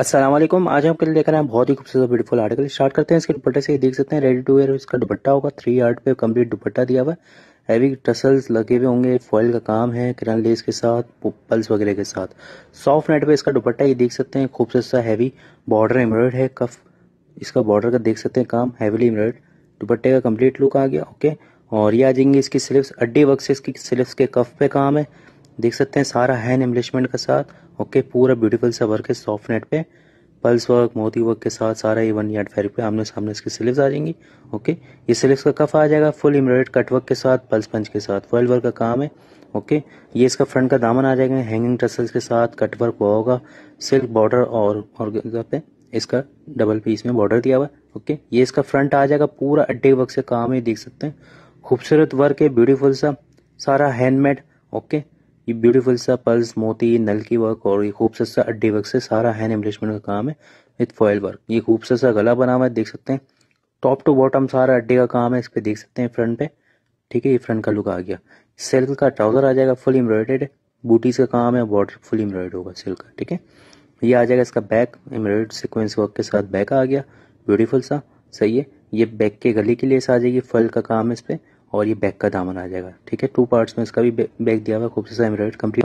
असलम आज आपके लिए रहे हैं बहुत ही खूबसूरत ब्यूटीफुल आर्टिकल स्टार्ट करते हैं इसके दुपट्टे से देख सकते हैं रेडी टू वेयर इसका दुपट्टा होगा थ्री आर्ट पे कंप्लीट दुपट्टा दिया हुआ है हैवी टसल्स लगे हुए होंगे फॉइल का काम है किरण लेस के साथ पल्स वगैरह के साथ सॉफ्ट नेट पे इसका दुपट्टा ये देख सकते हैं खूबसूरत सा हैवी बॉर्डर एम्ब्रॉयड है कफ इसका बॉर्डर का देख सकते हैं काम हैवीली एम्ब्रॉयड दुपट्टे का कम्प्लीट लुक आ गया ओके और ये आ जाएंगे इसकी स्लिप्स अड्डी वर्क से इसकी स्लिप्स के कफ पे काम है देख सकते हैं सारा हैंड एम्बलिशमेंट के साथ ओके पूरा ब्यूटीफुल सा वर्क है सॉफ्ट नेट पे पल्स वर्क मोती वर्क के साथ सारा ये वन यार्ड फैब्रिक पे आमने सामने इसकी स्लीव्स आ जाएंगी ओके ये स्लीव्स का कफ आ जाएगा फुल एम्ब्रॉयड कट वर्क के साथ पल्स पंच के साथ फॉल वर्क का काम है ओके ये इसका फ्रंट का दामन आ जाएगा हैंगिंग टसल्स के साथ कट वर्क हुआ होगा सिल्क बॉर्डर और पे इसका डबल पीस में बॉर्डर दिया हुआ है ओके ये इसका फ्रंट आ जाएगा पूरा अड्डे वर्क से काम है देख सकते हैं खूबसूरत वर्क है ब्यूटीफुल सा सारा हैंडमेड ओके ये ब्यूटीफुल सा पल्स मोती नल की वर्क और ये खूबसूरत सा अड्डी वर्क से सारा हैंड एम्बलिशमेंट का काम है विथ फॉयल वर्क ये खूबसूरत सा गला बना हुआ है देख सकते हैं टॉप टू बॉटम सारा अड्डे का काम है इस पर देख सकते हैं फ्रंट पे ठीक है ये फ्रंट का लुक आ गया सिल्क का ट्राउजर आ जाएगा फुल एम्ब्रॉयडेड बूटीज का काम है बॉर्डर फुल एम्ब्रॉयड होगा सिल्क का ठीक है ये आ जाएगा इसका बैक एम्ब्रॉयड सिक्वेंस वर्क के साथ बैक आ गया ब्यूटीफुल सा सही है ये बैक के गले के लिए आ जाएगी फल का काम है इस पर और ये बैक का दामन आ जाएगा ठीक है टू पार्ट्स में इसका भी बैक दिया हुआ खूब से एम्ब्रॉयड कंप्लीट